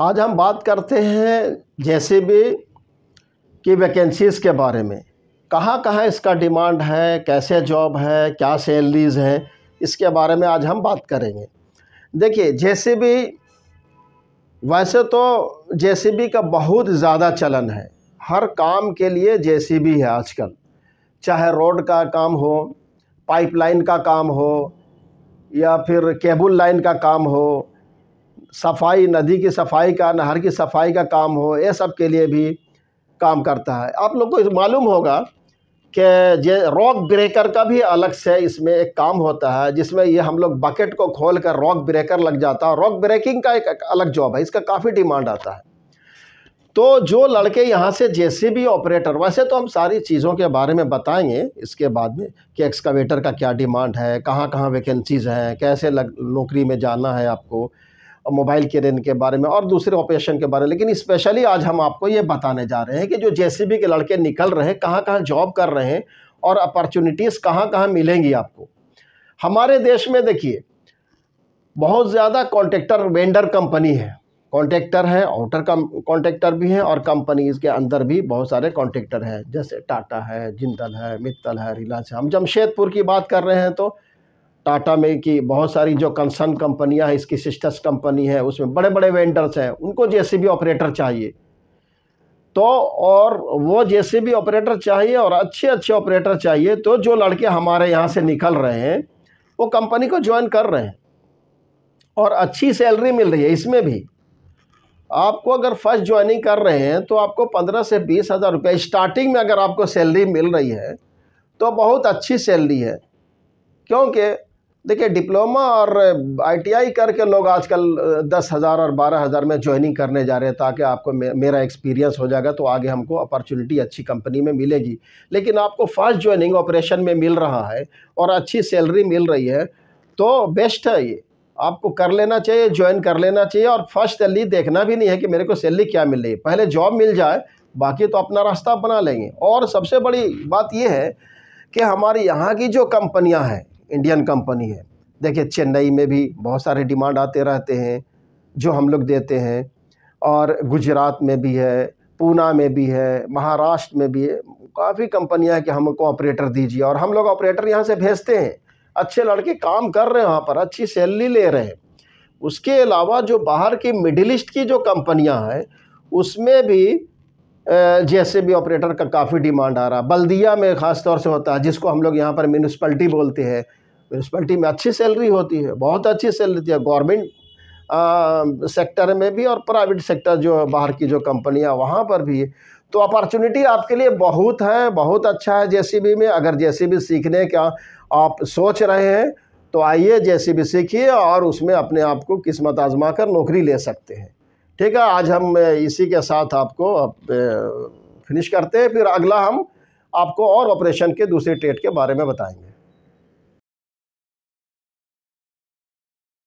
आज हम बात करते हैं जैसे भी की वैकेंसीज़ के बारे में कहाँ कहाँ इसका डिमांड है कैसे जॉब है क्या सैलरीज़ हैं इसके बारे में आज हम बात करेंगे देखिए जैसे भी वैसे तो जे का बहुत ज़्यादा चलन है हर काम के लिए जे है आजकल चाहे रोड का काम हो पाइपलाइन का काम हो या फिर केबल लाइन का काम हो सफाई नदी की सफाई का नहर की सफाई का काम हो ये सब के लिए भी काम करता है आप लोग को मालूम होगा कि जे रॉक ब्रेकर का भी अलग से इसमें एक काम होता है जिसमें ये हम लोग बकेट को खोल कर रॉक ब्रेकर लग जाता है रॉक ब्रेकिंग का एक अलग जॉब है इसका काफ़ी डिमांड आता है तो जो लड़के यहाँ से जेसीबी ऑपरेटर वैसे तो हम सारी चीज़ों के बारे में बताएंगे इसके बाद में कि एक्सकावेटर का क्या डिमांड है कहाँ कहाँ वैकेंसीज़ हैं कैसे नौकरी में जाना है आपको मोबाइल के रेन के बारे में और दूसरे ऑपरेशन के बारे में लेकिन स्पेशली आज हम आपको ये बताने जा रहे हैं कि जो जे के लड़के निकल रहे हैं कहाँ कहाँ जॉब कर रहे हैं और अपॉर्चुनिटीज़ कहाँ कहाँ मिलेंगी आपको हमारे देश में देखिए बहुत ज़्यादा कॉन्ट्रेक्टर वेंडर कंपनी है कॉन्ट्रेक्टर हैं आउटर कॉन्ट्रेक्टर भी हैं और कंपनीज के अंदर भी बहुत सारे कॉन्ट्रेक्टर हैं जैसे टाटा है जिंदल है मित्तल है रिलायंस है हम जमशेदपुर की बात कर रहे हैं तो टाटा में की बहुत सारी जो कंसर्न कंपनियां हैं इसकी सिस्टर्स कंपनी है उसमें बड़े बड़े वेंडर्स हैं उनको भी ऑपरेटर चाहिए तो और वो जैसे भी ऑपरेटर चाहिए और अच्छे अच्छे ऑपरेटर चाहिए तो जो लड़के हमारे यहाँ से निकल रहे हैं वो कंपनी को ज्वाइन कर रहे हैं और अच्छी सैलरी मिल रही है इसमें भी आपको अगर फर्स्ट ज्वाइनिंग कर रहे हैं तो आपको पंद्रह से बीस हज़ार रुपये स्टार्टिंग में अगर आपको सैलरी मिल रही है तो बहुत अच्छी सैलरी है क्योंकि देखिए डिप्लोमा और आईटीआई करके लोग आजकल दस हज़ार और बारह हज़ार में ज्वाइनिंग करने जा रहे हैं ताकि आपको मेरा एक्सपीरियंस हो जाएगा तो आगे हमको अपॉर्चुनिटी अच्छी कंपनी में मिलेगी लेकिन आपको फर्स्ट ज्वाइनिंग ऑपरेशन में मिल रहा है और अच्छी सैलरी मिल रही है तो बेस्ट है ये आपको कर लेना चाहिए ज्वाइन कर लेना चाहिए और फर्स्ट सैलरी देखना भी नहीं है कि मेरे को सैलरी क्या मिल रही है पहले जॉब मिल जाए बाकी तो अपना रास्ता बना लेंगे और सबसे बड़ी बात यह है कि हमारे यहाँ की जो कंपनियाँ हैं इंडियन कंपनी है देखिए चेन्नई में भी बहुत सारे डिमांड आते रहते हैं जो हम लोग देते हैं और गुजरात में भी है पूना में भी है महाराष्ट्र में भी है काफ़ी कंपनियां हैं कि हमको ऑपरेटर दीजिए और हम लोग ऑपरेटर यहाँ से भेजते हैं अच्छे लड़के काम कर रहे हैं वहाँ पर अच्छी सैलरी ले रहे हैं उसके अलावा जो बाहर की मिडिल ईस्ट की जो कंपनियाँ हैं उसमें भी जैसे भी ऑपरेटर का काफ़ी डिमांड आ रहा है बल्दिया में ख़ास तौर से होता है जिसको हम लोग यहाँ पर म्यूनिसपल्टी बोलते हैं म्यूनसिपलिटी में अच्छी सैलरी होती है बहुत अच्छी सैलरी होती है गवर्नमेंट सेक्टर में भी और प्राइवेट सेक्टर जो बाहर की जो कंपनियां वहाँ पर भी तो अपॉर्चुनिटी आपके लिए बहुत है बहुत अच्छा है जेसीबी में अगर जेसीबी सीखने का आप सोच रहे हैं तो आइए जेसीबी सीखिए और उसमें अपने आप को किस्मत आजमा कर नौकरी ले सकते हैं ठीक है आज हम इसी के साथ आपको फिनिश करते हैं फिर अगला हम आपको और ऑपरेशन के दूसरे ट्रेड के बारे में बताएंगे